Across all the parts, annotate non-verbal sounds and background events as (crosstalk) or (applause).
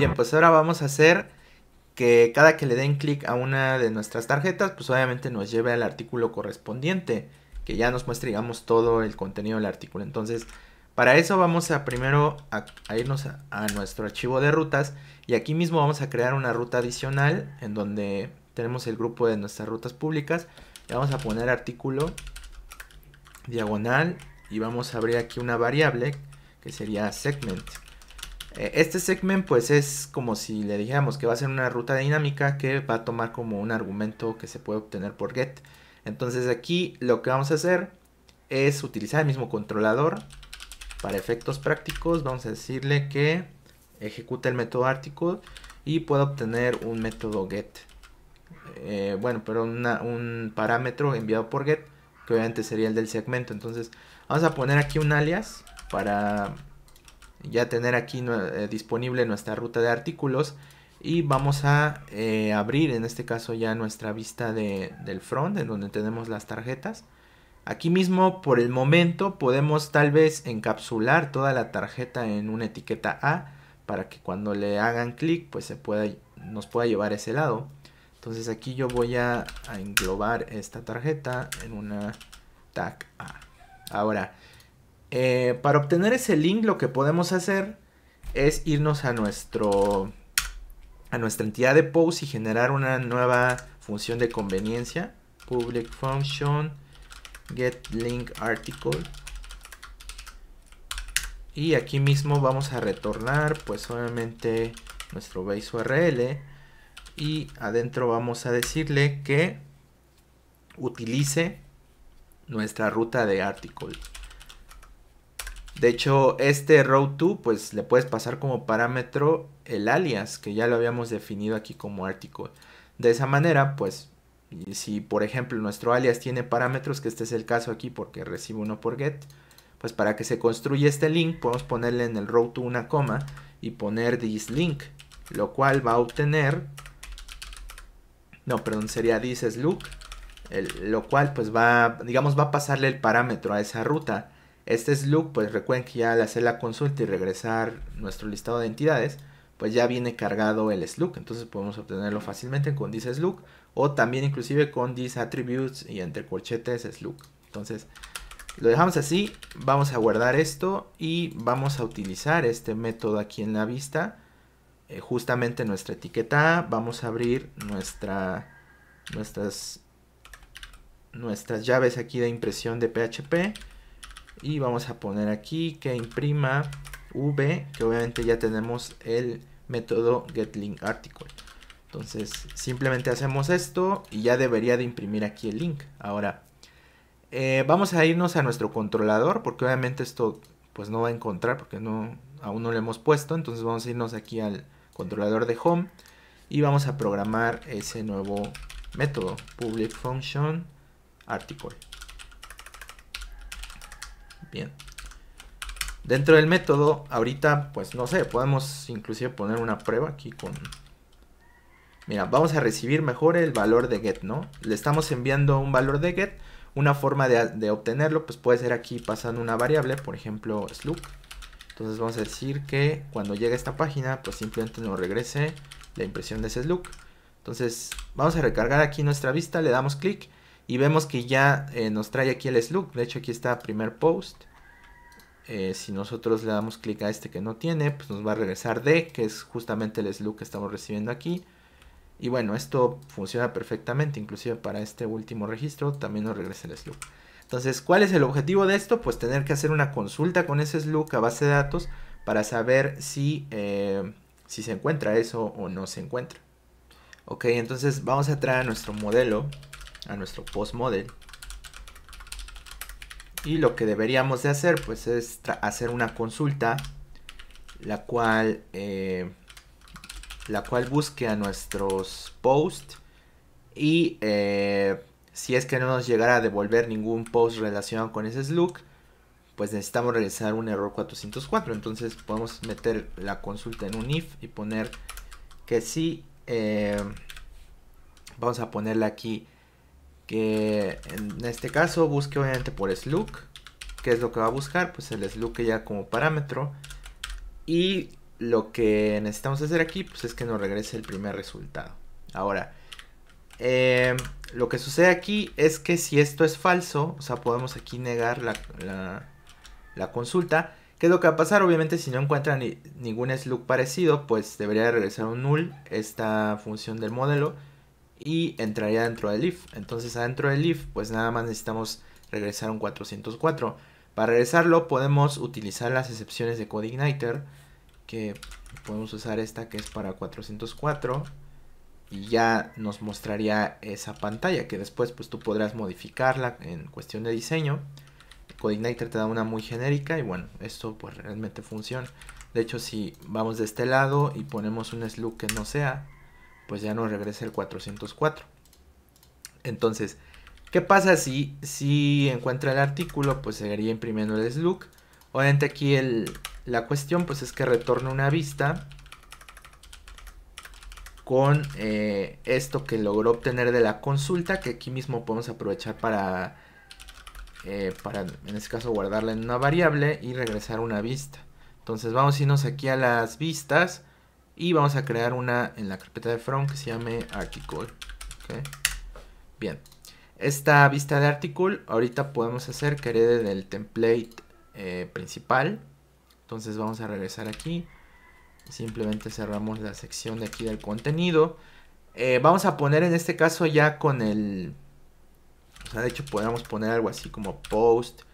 Bien, pues ahora vamos a hacer que cada que le den clic a una de nuestras tarjetas, pues obviamente nos lleve al artículo correspondiente, que ya nos muestre, digamos, todo el contenido del artículo. Entonces, para eso vamos a primero a, irnos a, a, nuestro archivo de rutas y aquí mismo vamos a crear una ruta adicional en donde tenemos el grupo de nuestras rutas públicas. Le vamos a poner artículo diagonal y vamos a abrir aquí una variable que sería segment. Eh, este segment pues es como si le dijéramos que va a ser una ruta dinámica que va a tomar como un argumento que se puede obtener por get. Entonces aquí lo que vamos a hacer es utilizar el mismo controlador. Para efectos prácticos vamos a decirle que ejecute el método article y pueda obtener un método get. Eh, bueno, pero un parámetro enviado por get que obviamente sería el del segmento. Entonces vamos a poner aquí un alias para ya tener aquí eh, disponible nuestra ruta de artículos y vamos a eh, abrir en este caso ya nuestra vista del front en donde tenemos las tarjetas aquí mismo por el momento podemos tal vez encapsular toda la tarjeta en una etiqueta A para que cuando le hagan clic pues se pueda, nos pueda llevar a ese lado entonces aquí yo voy a, a englobar esta tarjeta en una tag A ahora eh, para obtener ese link lo que podemos hacer es irnos a nuestro a nuestra entidad de post y generar una nueva función de conveniencia public function get link article y aquí mismo vamos a retornar pues obviamente nuestro base url y adentro vamos a decirle que utilice nuestra ruta de article de hecho, este row 2 pues le puedes pasar como parámetro el alias, que ya lo habíamos definido aquí como article. De esa manera, pues, si por ejemplo nuestro alias tiene parámetros, que este es el caso aquí porque recibo uno por get, pues para que se construya este link, podemos ponerle en el row to una coma y poner this link, lo cual va a obtener, no, perdón, sería this look, lo cual pues va, digamos, va a pasarle el parámetro a esa ruta este slug, pues recuerden que ya al hacer la consulta y regresar nuestro listado de entidades, pues ya viene cargado el slug entonces podemos obtenerlo fácilmente con this slug o también inclusive con this attributes y entre corchetes slug, Entonces lo dejamos así, vamos a guardar esto y vamos a utilizar este método aquí en la vista, eh, justamente nuestra etiqueta vamos a abrir nuestra, nuestras, nuestras llaves aquí de impresión de PHP y vamos a poner aquí que imprima v que obviamente ya tenemos el método getLinkArticle entonces simplemente hacemos esto y ya debería de imprimir aquí el link ahora eh, vamos a irnos a nuestro controlador porque obviamente esto pues no va a encontrar porque no aún no lo hemos puesto entonces vamos a irnos aquí al controlador de home y vamos a programar ese nuevo método public function article Bien. Dentro del método, ahorita, pues no sé, podemos inclusive poner una prueba aquí con... Mira, vamos a recibir mejor el valor de get, ¿no? Le estamos enviando un valor de get. Una forma de, obtenerlo, pues puede ser aquí pasando una variable, por ejemplo, slug, Entonces vamos a decir que cuando llegue a esta página, pues simplemente nos regrese la impresión de ese slug, Entonces vamos a recargar aquí nuestra vista, le damos clic y vemos que ya eh, nos trae aquí el slug. De hecho, aquí está primer post. Eh, si nosotros le damos clic a este que no tiene, pues nos va a regresar D, que es justamente el slug que estamos recibiendo aquí. Y bueno, esto funciona perfectamente, inclusive para este último registro también nos regresa el slug. Entonces, ¿cuál es el objetivo de esto? Pues tener que hacer una consulta con ese slug a base de datos para saber si, eh, si se encuentra eso o no se encuentra. Ok, entonces vamos a traer a nuestro modelo a nuestro post model. Y lo que deberíamos de hacer pues es hacer una consulta la cual, eh, la cual busque a nuestros posts y eh, si es que no nos llegara a devolver ningún post relacionado con ese slug, pues necesitamos realizar un error 404. Entonces podemos meter la consulta en un if y poner que si, eh, vamos a ponerle aquí que en este caso busque obviamente por slug, que es lo que va a buscar, pues el slug que ya como parámetro y lo que necesitamos hacer aquí pues es que nos regrese el primer resultado. Ahora, em, lo que sucede aquí es que si esto es falso, o sea, podemos aquí negar la, consulta. ¿Qué es lo que va a pasar? Obviamente si no encuentra ningún slug parecido, pues debería regresar un null esta función del modelo y entraría dentro del if. Entonces adentro del if pues nada más necesitamos regresar un 404. Para regresarlo podemos utilizar las excepciones de CodeIgniter que podemos usar esta que es para 404 y ya nos mostraría esa pantalla que después pues tú podrás modificarla en cuestión de diseño. CodeIgniter te da una muy genérica y bueno, esto pues realmente funciona. De hecho si vamos de este lado y ponemos un slug que no sea, pues ya nos regresa el 404. Entonces, ¿qué pasa si, si encuentra el artículo? Pues seguiría imprimiendo el slug. Obviamente aquí el, la cuestión pues es que retorna una vista con eh, esto que logró obtener de la consulta, que aquí mismo podemos aprovechar para, eh, para en este caso guardarla en una variable y regresar una vista. Entonces vamos a irnos aquí a las vistas y vamos a crear una en la carpeta de from que se llame article. Bien. Esta vista de article ahorita podemos hacer que herede del template eh, principal. Entonces vamos a regresar aquí. Simplemente cerramos la sección de aquí del contenido. Eh, vamos a poner en este caso ya con el... O sea, de hecho podemos poner algo así como post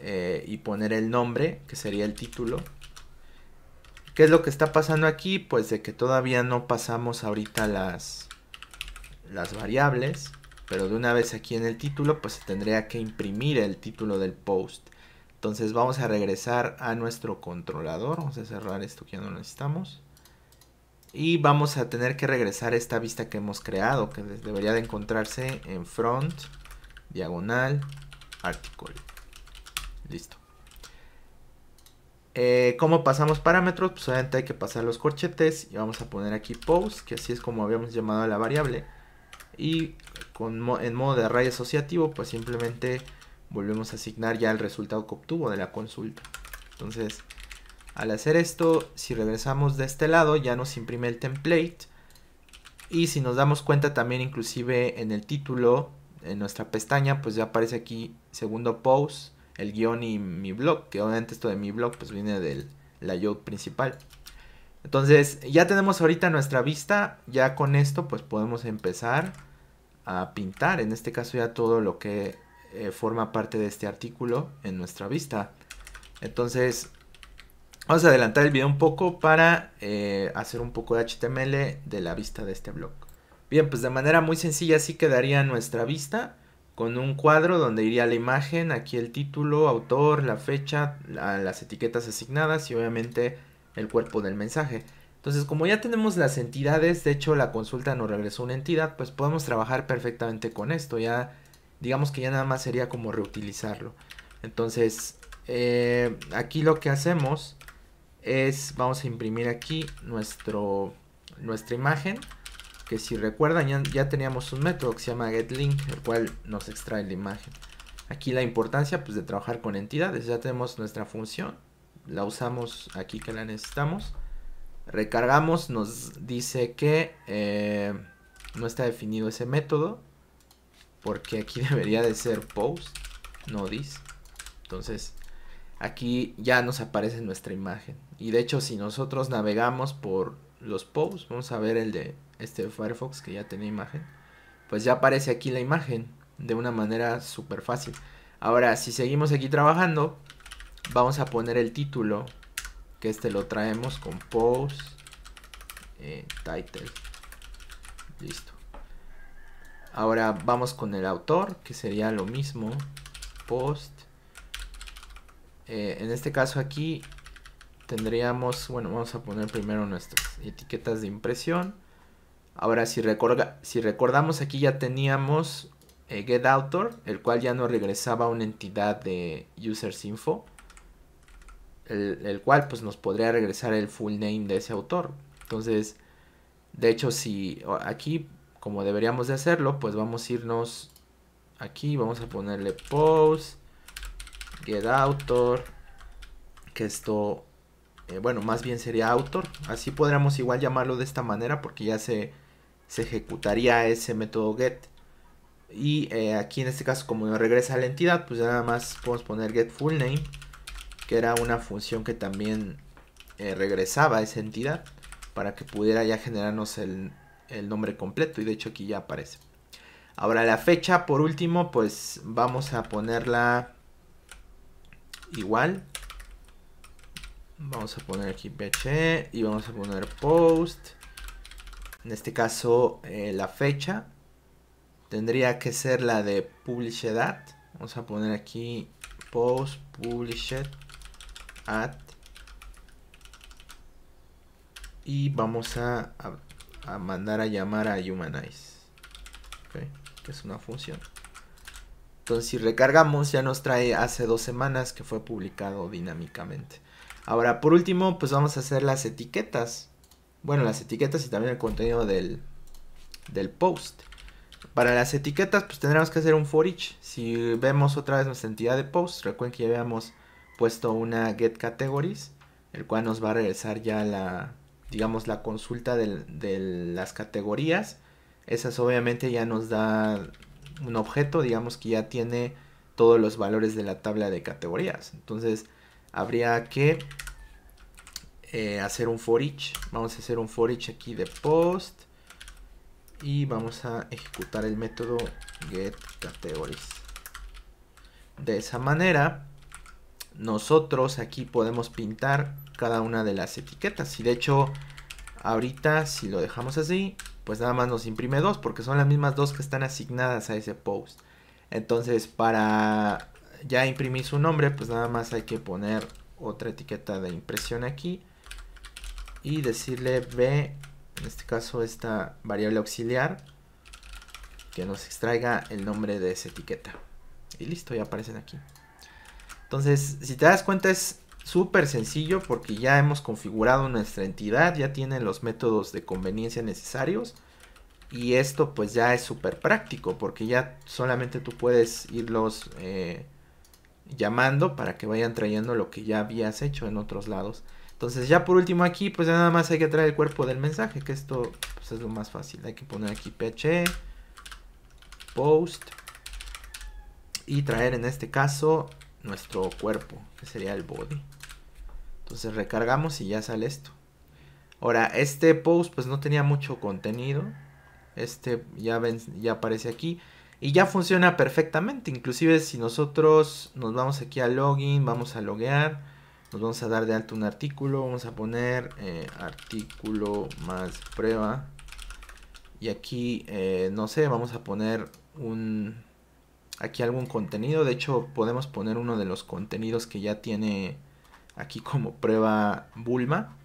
eh, y poner el nombre, que sería el título. ¿Qué es lo que está pasando aquí? Pues de que todavía no pasamos ahorita las, las variables, pero de una vez aquí en el título, pues se tendría que imprimir el título del post. Entonces vamos a regresar a nuestro controlador, vamos a cerrar esto que ya no necesitamos. Y vamos a tener que regresar a esta vista que hemos creado, que debería de encontrarse en front, diagonal, article. Listo. Eh, ¿Cómo pasamos parámetros? Pues obviamente hay que pasar los corchetes y vamos a poner aquí post, que así es como habíamos llamado a la variable. Y con, en modo de array asociativo, pues simplemente volvemos a asignar ya el resultado que obtuvo de la consulta. Entonces, al hacer esto, si regresamos de este lado, ya nos imprime el template. Y si nos damos cuenta también inclusive en el título, en nuestra pestaña, pues ya aparece aquí segundo post el guión y mi blog, que obviamente esto de mi blog pues viene del yo principal. Entonces ya tenemos ahorita nuestra vista, ya con esto pues podemos empezar a pintar, en este caso ya todo lo que eh, forma parte de este artículo en nuestra vista. Entonces vamos a adelantar el video un poco para eh, hacer un poco de HTML de la vista de este blog. Bien, pues de manera muy sencilla así quedaría nuestra vista con un cuadro donde iría la imagen, aquí el título, autor, la fecha, las etiquetas asignadas y obviamente el cuerpo del mensaje. Entonces, como ya tenemos las entidades, de hecho la consulta nos regresó una entidad, pues podemos trabajar perfectamente con esto. Ya, digamos que ya nada más sería como reutilizarlo. Entonces, eh, aquí lo que hacemos es, vamos a imprimir aquí nuestro, nuestra imagen que si recuerdan ya, teníamos un método que se llama getLink, el cual nos extrae la imagen. Aquí la importancia pues, de trabajar con entidades, ya tenemos nuestra función, la usamos aquí que la necesitamos. Recargamos, nos dice que eh, no está definido ese método, porque aquí (laughs) debería de ser post, no dis. Entonces aquí ya nos aparece nuestra imagen. Y de hecho si nosotros navegamos por los posts, vamos a ver el de este Firefox que ya tenía imagen, pues ya aparece aquí la imagen de una manera súper fácil. Ahora, si seguimos aquí trabajando, vamos a poner el título, que este lo traemos con post eh, title. Listo. Ahora vamos con el autor, que sería lo mismo, post. Eh, en este caso aquí tendríamos, bueno, vamos a poner primero nuestras etiquetas de impresión. Ahora, si, si recordamos, aquí ya teníamos eh, get getAuthor, el cual ya nos regresaba una entidad de usersinfo, el, el cual pues nos podría regresar el full name de ese autor. Entonces, de hecho, si aquí, como deberíamos de hacerlo, pues vamos a irnos aquí, vamos a ponerle post, getAuthor, que esto, eh, bueno, más bien sería author. Así podríamos igual llamarlo de esta manera porque ya se se ejecutaría ese método get. Y eh, aquí en este caso, como nos regresa a la entidad, pues nada más podemos poner get full name, que era una función que también eh, regresaba a esa entidad para que pudiera ya generarnos el, nombre completo. Y de hecho aquí ya aparece. Ahora la fecha, por último, pues vamos a ponerla igual. Vamos a poner aquí PHE y vamos a poner post. En este caso, eh, la fecha tendría que ser la de published Vamos a poner aquí post published at. Y vamos a, mandar a llamar a humanize. que es una función. Entonces si recargamos ya nos trae hace dos semanas que fue publicado dinámicamente. Ahora por último pues vamos a hacer las etiquetas bueno, las etiquetas y también el contenido del, del post. Para las etiquetas, pues tendremos que hacer un for each. Si vemos otra vez nuestra entidad de post, recuerden que ya habíamos puesto una get categories, el cual nos va a regresar ya la, digamos, la consulta de, de las categorías. Esas obviamente ya nos da un objeto, digamos que ya tiene todos los valores de la tabla de categorías. Entonces, habría que eh, hacer un for each. Vamos a hacer un for each aquí de post. Y vamos a ejecutar el método getCategories. De esa manera, nosotros aquí podemos pintar cada una de las etiquetas. Y de hecho, ahorita si lo dejamos así, pues nada más nos imprime dos, porque son las mismas dos que están asignadas a ese post. Entonces, para ya imprimir su nombre, pues nada más hay que poner otra etiqueta de impresión aquí y decirle b, en este caso esta variable auxiliar, que nos extraiga el nombre de esa etiqueta. Y listo, ya aparecen aquí. Entonces, si te das cuenta es súper sencillo porque ya hemos configurado nuestra entidad, ya tienen los métodos de conveniencia necesarios. Y esto pues ya es súper práctico porque ya solamente tú puedes irlos eh, llamando para que vayan trayendo lo que ya habías hecho en otros lados. Entonces ya por último aquí, pues ya nada más hay que traer el cuerpo del mensaje, que esto pues, es lo más fácil. Hay que poner aquí PHE, post, y traer en este caso nuestro cuerpo, que sería el body. Entonces recargamos y ya sale esto. Ahora, este post pues no tenía mucho contenido. Este ya, ven, ya aparece aquí. Y ya funciona perfectamente. Inclusive si nosotros nos vamos aquí a login, vamos a loguear nos vamos a dar de alto un artículo, vamos a poner eh, artículo más prueba y aquí, eh, no sé, vamos a poner un aquí algún contenido, de hecho podemos poner uno de los contenidos que ya tiene aquí como prueba Bulma,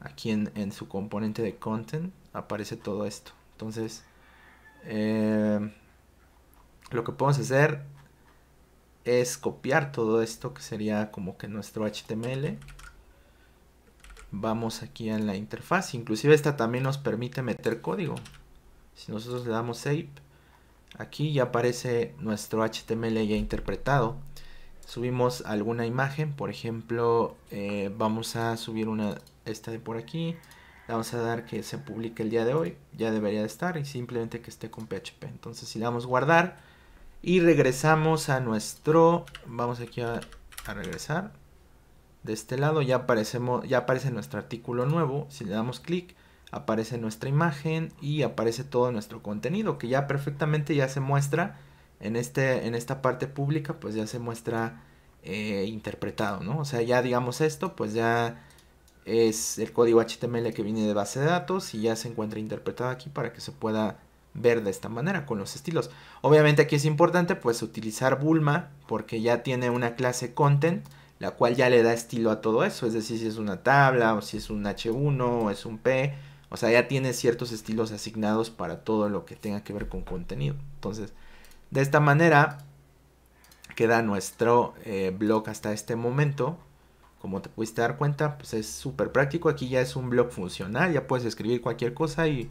aquí en, su componente de content aparece todo esto, entonces eh, lo que podemos hacer es copiar todo esto que sería como que nuestro HTML. Vamos aquí en la interfaz. Inclusive esta también nos permite meter código. Si nosotros le damos save, aquí ya aparece nuestro HTML ya interpretado. Subimos alguna imagen, por ejemplo, eh, vamos a subir una, esta de por aquí. vamos a dar que se publique el día de hoy. Ya debería de estar y simplemente que esté con PHP. Entonces si le damos guardar y regresamos a nuestro... Vamos aquí a, regresar. De este lado ya, aparecemos, ya aparece nuestro artículo nuevo. Si le damos clic, aparece nuestra imagen y aparece todo nuestro contenido. Que ya perfectamente ya se muestra en, este, en esta parte pública, pues ya se muestra eh, interpretado, ¿no? O sea, ya digamos esto, pues ya es el código HTML que viene de base de datos y ya se encuentra interpretado aquí para que se pueda ver de esta manera con los estilos. Obviamente aquí es importante pues utilizar Bulma porque ya tiene una clase content la cual ya le da estilo a todo eso, es decir, si es una tabla o si es un H1 o es un P, o sea, ya tiene ciertos estilos asignados para todo lo que tenga que ver con contenido. Entonces, de esta manera queda nuestro eh, blog hasta este momento. Como te pudiste dar cuenta, pues es súper práctico. Aquí ya es un blog funcional, ya puedes escribir cualquier cosa y,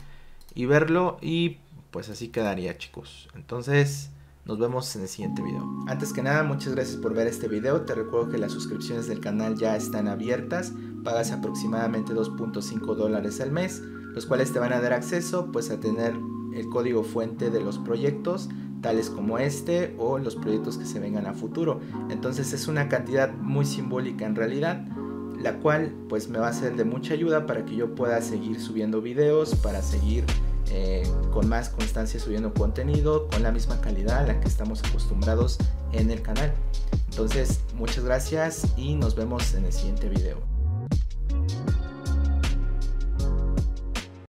y verlo y pues así quedaría chicos. Entonces... Nos vemos en el siguiente video. Antes que nada, muchas gracias por ver este video. Te recuerdo que las suscripciones del canal ya están abiertas. Pagas aproximadamente 2.5 dólares al mes, los cuales te van a dar acceso pues a tener el código fuente de los proyectos, tales como este o los proyectos que se vengan a futuro. Entonces es una cantidad muy simbólica en realidad, la cual pues me va a ser de mucha ayuda para que yo pueda seguir subiendo videos, para seguir eh, con más constancia subiendo contenido con la misma calidad a la que estamos acostumbrados en el canal. Entonces, muchas gracias y nos vemos en el siguiente video.